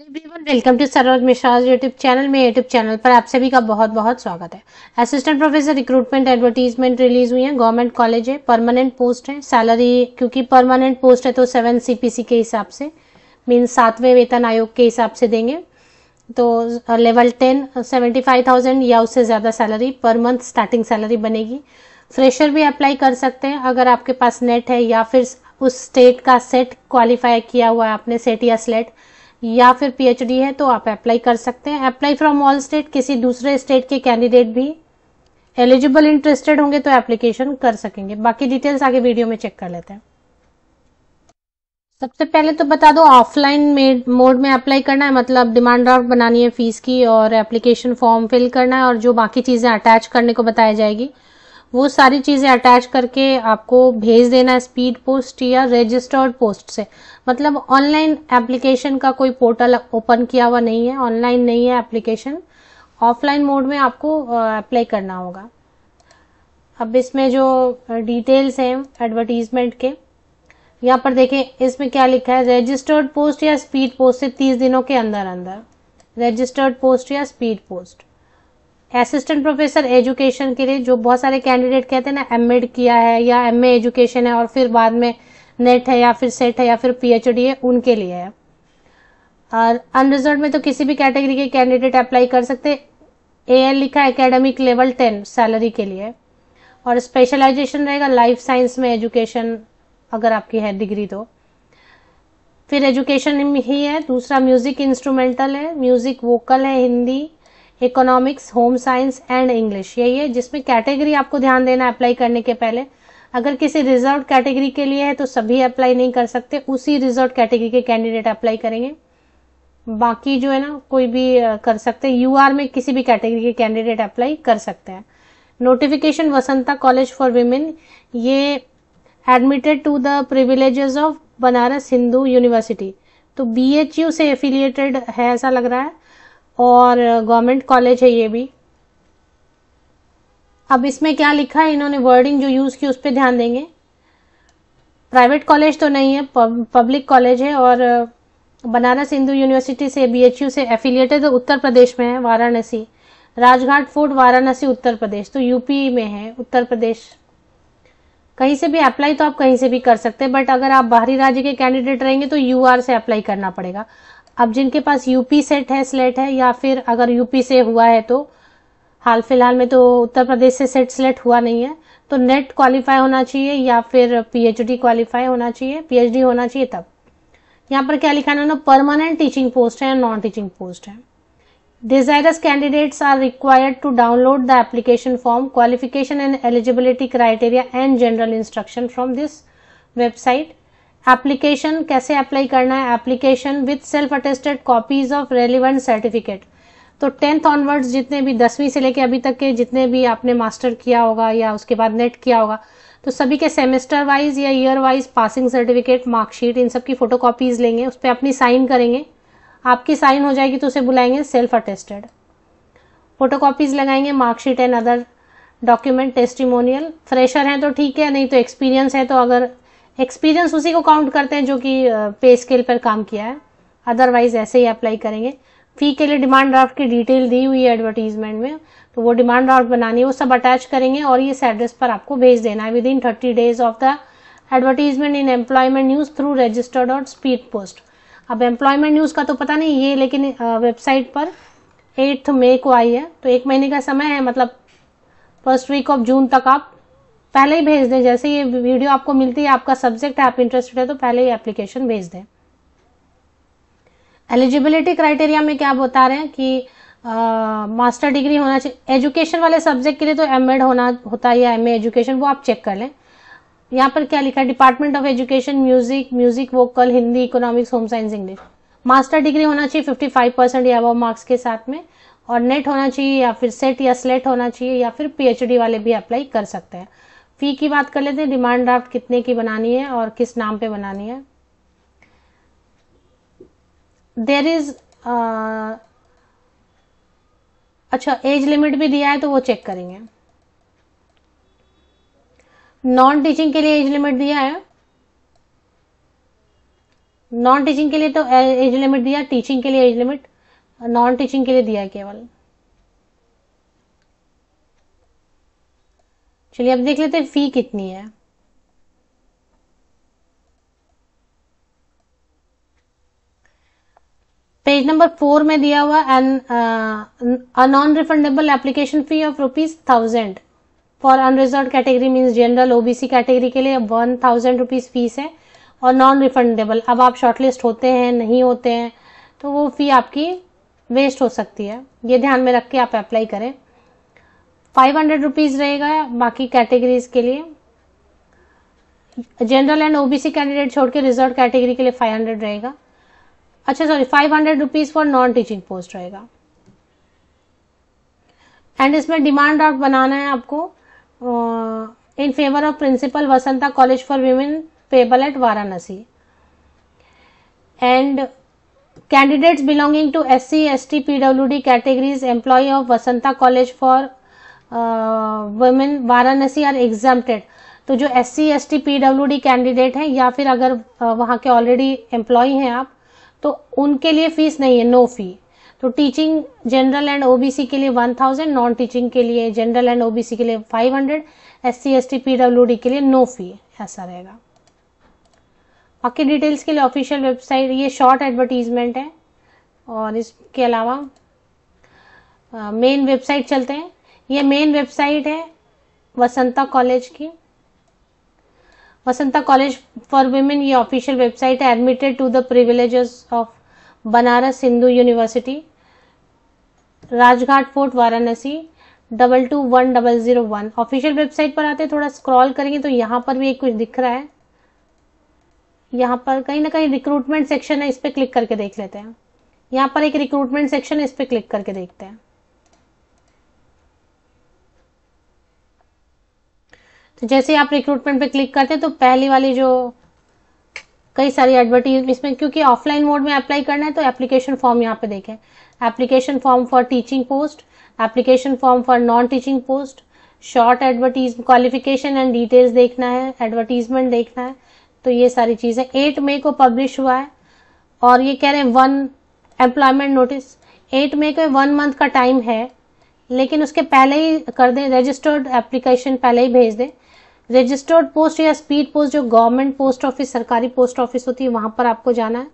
welcome to Saroj Mishra's YouTube channel में YouTube channel पर आप सभी का बहुत बहुत स्वागत है assistant professor recruitment advertisement release हुई है गवर्नमेंट कॉलेज है परमानेंट पोस्ट है सैलरी क्योंकि परमानेंट पोस्ट है तो सेवन सीपीसी के हिसाब से मीन सातवें वेतन आयोग के हिसाब से देंगे तो level ten seventy five thousand या उससे ज़्यादा सैलरी पर मंथ स्टार्टिंग सैलरी बनेगी फ्रेशर भी अप्लाई कर सकते हैं अगर आपके पास नेट है या फिर उस स्टेट का सेट क्वालिफाई किया हुआ है आपने सेट या स्लेट या फिर पीएचडी है तो आप अप्लाई कर सकते हैं अप्लाई फ्रॉम ऑल स्टेट किसी दूसरे स्टेट के कैंडिडेट भी एलिजिबल इंटरेस्टेड होंगे तो एप्लीकेशन कर सकेंगे बाकी डिटेल्स आगे वीडियो में चेक कर लेते हैं सबसे पहले तो बता दो ऑफलाइन मोड में अप्लाई करना है मतलब डिमांड ड्राफ्ट बनानी है फीस की और एप्लीकेशन फॉर्म फिल करना है और जो बाकी चीजें अटैच करने को बताई जाएगी वो सारी चीज़ें अटैच करके आपको भेज देना है स्पीड पोस्ट या रजिस्टर्ड पोस्ट से मतलब ऑनलाइन एप्लीकेशन का कोई पोर्टल ओपन किया हुआ नहीं है ऑनलाइन नहीं है एप्लीकेशन ऑफलाइन मोड में आपको अप्लाई करना होगा अब इसमें जो डिटेल्स हैं एडवर्टीजमेंट के यहाँ पर देखें इसमें क्या लिखा है रजिस्टर्ड पोस्ट या स्पीड पोस्ट से तीस दिनों के अंदर अंदर रजिस्टर्ड पोस्ट या speed post assistant professor education के लिए जो बहुत सारे कैंडिडेट कहते हैं ना एम किया है या एम एजुकेशन है और फिर बाद में नेट है या फिर सेट है या फिर पीएचडी है उनके लिए है और अनरिजर्व में तो किसी भी कैटेगरी के कैंडिडेट अप्लाई कर सकते ए एल लिखा एकेडमिक लेवल टेन सैलरी के लिए और स्पेशलाइजेशन रहेगा लाइफ साइंस में एजुकेशन अगर आपकी है डिग्री तो फिर एजुकेशन ही है दूसरा म्यूजिक इंस्ट्रूमेंटल है म्यूजिक वोकल है Hindi economics home science and English यही है जिसमें कैटेगरी आपको ध्यान देना अप्लाई करने के पहले अगर किसी रिजर्व कैटेगरी के लिए है तो सभी अप्लाई नहीं कर सकते उसी रिजर्व कैटेगरी के कैंडिडेट अप्लाई करेंगे बाकी जो है ना कोई भी कर सकते हैं यू में किसी भी कैटेगरी के कैंडिडेट अप्लाई कर सकते हैं notification Vasanta college for women ये admitted to the privileges of Banaras Hindu university तो बी से एफिलियेटेड है ऐसा लग रहा है और गवर्नमेंट कॉलेज है ये भी अब इसमें क्या लिखा है इन्होंने वर्डिंग जो यूज़ की उस पर ध्यान देंगे प्राइवेट कॉलेज तो नहीं है पब्लिक कॉलेज है और बनारस हिंदू यूनिवर्सिटी से बीएचयू से एफिलिएटेड तो उत्तर प्रदेश में है वाराणसी राजघाट फोर्ट वाराणसी उत्तर प्रदेश तो यूपी में है उत्तर प्रदेश कहीं से भी अप्लाई तो आप कहीं से भी कर सकते हैं बट अगर आप बाहरी राज्य के कैंडिडेट रहेंगे तो यूआर से अप्लाई करना पड़ेगा अब जिनके पास यूपी सेट है स्लेट है या फिर अगर यूपी से हुआ है तो हाल फिलहाल में तो उत्तर प्रदेश से सेट सिलेक्ट हुआ नहीं है तो नेट क्वालिफाई होना चाहिए या फिर पीएचडी क्वालिफाई होना चाहिए पीएचडी होना चाहिए तब यहाँ पर क्या लिखा है परमानेंट टीचिंग पोस्ट है नॉन टीचिंग पोस्ट है desirous candidates are required to download the application form qualification and eligibility criteria and general instruction from this website application कैसे अप्लाई करना है application with self attested copies of relevant certificate तो tenth onwards जितने भी दसवीं से लेके अभी तक के जितने भी आपने मास्टर किया होगा या उसके बाद नेट किया होगा तो सभी के सेमेस्टर वाइज या year wise passing certificate mark sheet इन सब की फोटो कॉपीज लेंगे उस पर अपनी साइन करेंगे आपकी साइन हो जाएगी तो उसे बुलाएंगे सेल्फ अटेस्टेड फोटो कॉपीज लगाएंगे mark sheet and other document testimonial fresher हैं तो ठीक है नहीं तो एक्सपीरियंस है तो अगर एक्सपीरियंस उसी को काउंट करते हैं जो कि पे स्केल पर काम किया है अदरवाइज ऐसे ही अप्लाई करेंगे फी के लिए डिमांड ड्राफ्ट की डिटेल दी हुई है एडवर्टीजमेंट में तो वो डिमांड ड्राफ्ट बनानी है वो सब अटैच करेंगे और इस एड्रेस पर आपको भेज देना है within thirty days of the advertisement in employment news through registered और स्पीड पोस्ट अब एम्प्लॉयमेंट न्यूज का तो पता नहीं ये लेकिन वेबसाइट पर एट्थ मे को आई है तो एक महीने का समय है मतलब फर्स्ट वीक ऑफ जून तक आप पहले ही भेज दें जैसे ये वीडियो आपको मिलती है आपका सब्जेक्ट है आप इंटरेस्टेड है तो पहले ही एप्लीकेशन भेज दें एलिजिबिलिटी क्राइटेरिया में क्या बता रहे हैं कि मास्टर uh, डिग्री होना चाहिए एजुकेशन वाले सब्जेक्ट के लिए तो एम होना होता है या एम एजुकेशन वो आप चेक कर लें यहाँ पर क्या लिखा है department of education music music vocal Hindi economics home science English master degree होना चाहिए फिफ्टी फाइव परसेंट या अब मार्क्स के साथ में और नेट होना चाहिए या फिर सेट या स्लेट होना चाहिए या फिर पीएचडी वाले भी अप्लाई कर सकते हैं फी की बात कर लेते हैं डिमांड ड्राफ्ट कितने की बनानी है और किस नाम पे बनानी है देर इज uh, अच्छा एज लिमिट भी दिया है तो वो चेक करेंगे नॉन टीचिंग के लिए एज लिमिट दिया है नॉन टीचिंग के लिए तो एज uh, लिमिट दिया टीचिंग के लिए एज लिमिट नॉन टीचिंग के लिए दिया केवल चलिए अब देख लेते हैं फी कितनी है पेज नंबर फोर में दिया हुआ an non refundable application fee of rupees thousand for unreserved category means general OBC category के लिए वन थाउजेंड रुपीज फीस है और नॉन रिफंडेबल अब आप शॉर्टलिस्ट होते हैं नहीं होते हैं तो वो फी आपकी वेस्ट हो सकती है ये ध्यान में रख के आप अप्लाई करें फाइव हंड्रेड रुपीज रहेगा बाकी कैटेगरीज के लिए जनरल एंड ओबीसी कैंडिडेट छोड़ के रिजर्व कैटेगरी के लिए फाइव हंड्रेड रहेगा अच्छा sorry five hundred rupees for non teaching post रहेगा एंड इसमें डिमांड ड्राफ्ट बनाना है आपको in favour of principal Vasanta college for women payable at Varanasi and candidates belonging to S C S T P W D categories employ of Vasanta college for women Varanasi are exempted तो जो S C S T P W D candidate हैं या फिर अगर वहाँ के already employ हैं आप तो उनके लिए फीस नहीं है नो फी तो टीचिंग जनरल एंड ओबीसी के लिए वन थाउजेंड नॉन टीचिंग के लिए जनरल एंड ओबीसी के लिए five hundred S C S T P W D के लिए नो फी ऐसा रहेगा बाकी डिटेल्स के लिए ऑफिशियल वेबसाइट ये शॉर्ट एडवर्टीजमेंट है और इसके अलावा मेन वेबसाइट चलते हैं ये मेन वेबसाइट है वसंता कॉलेज की वसंता कॉलेज फॉर वुमेन ये ऑफिशियल वेबसाइट है admitted to the privilege of Banaras Hindu university Rajghat fort Varanasi double two one double zero one official website पर आते थोड़ा स्क्रॉल करेंगे तो यहाँ पर भी एक कुछ दिख रहा है यहाँ पर कहीं ना कहीं रिक्रूटमेंट सेक्शन है इस पर क्लिक करके देख लेते हैं यहाँ पर एक रिक्रूटमेंट सेक्शन है इस पर क्लिक करके देखते हैं तो जैसे आप रिक्रूटमेंट पे क्लिक करते हैं तो पहली वाली जो कई सारी एडवर्टीज इसमें क्योंकि ऑफलाइन मोड में अप्लाई करना है तो एप्लीकेशन फॉर्म यहाँ पे देखें application form for teaching post application form for non teaching post short advertise qualification and details देखना है एडवर्टीजमेंट देखना है तो ये सारी चीज़ें एट मई को पब्लिश हुआ है और ये कह रहे हैं one employment notice eight May को वन मंथ का टाइम है लेकिन उसके पहले ही कर दें रजिस्टर्ड एप्लीकेशन पहले ही भेज दें रजिस्टर्ड पोस्ट या स्पीड पोस्ट जो गवर्नमेंट पोस्ट ऑफिस सरकारी पोस्ट ऑफिस होती है वहां पर आपको जाना है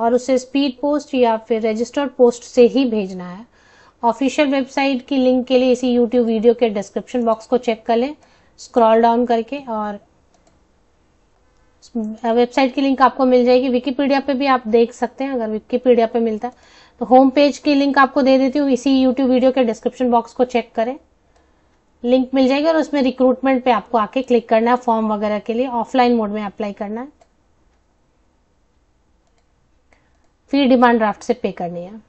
और उसे स्पीड पोस्ट या फिर रजिस्टर्ड पोस्ट से ही भेजना है ऑफिशियल वेबसाइट की लिंक के लिए इसी यूट्यूब वीडियो के डिस्क्रिप्शन बॉक्स को चेक कर लें स्क्रॉल डाउन करके और वेबसाइट की लिंक आपको मिल जाएगी विकीपीडिया पे भी आप देख सकते हैं अगर विकीपीडिया पे मिलता है तो होम पेज की लिंक आपको दे देती हूँ इसी यूट्यूब वीडियो के डिस्क्रिप्शन बॉक्स को चेक करें लिंक मिल जाएगी और उसमें रिक्रूटमेंट पे आपको आके क्लिक करना है फॉर्म वगैरह के लिए ऑफलाइन मोड में अप्लाई करना है फी डिमांड ड्राफ्ट से पे करनी है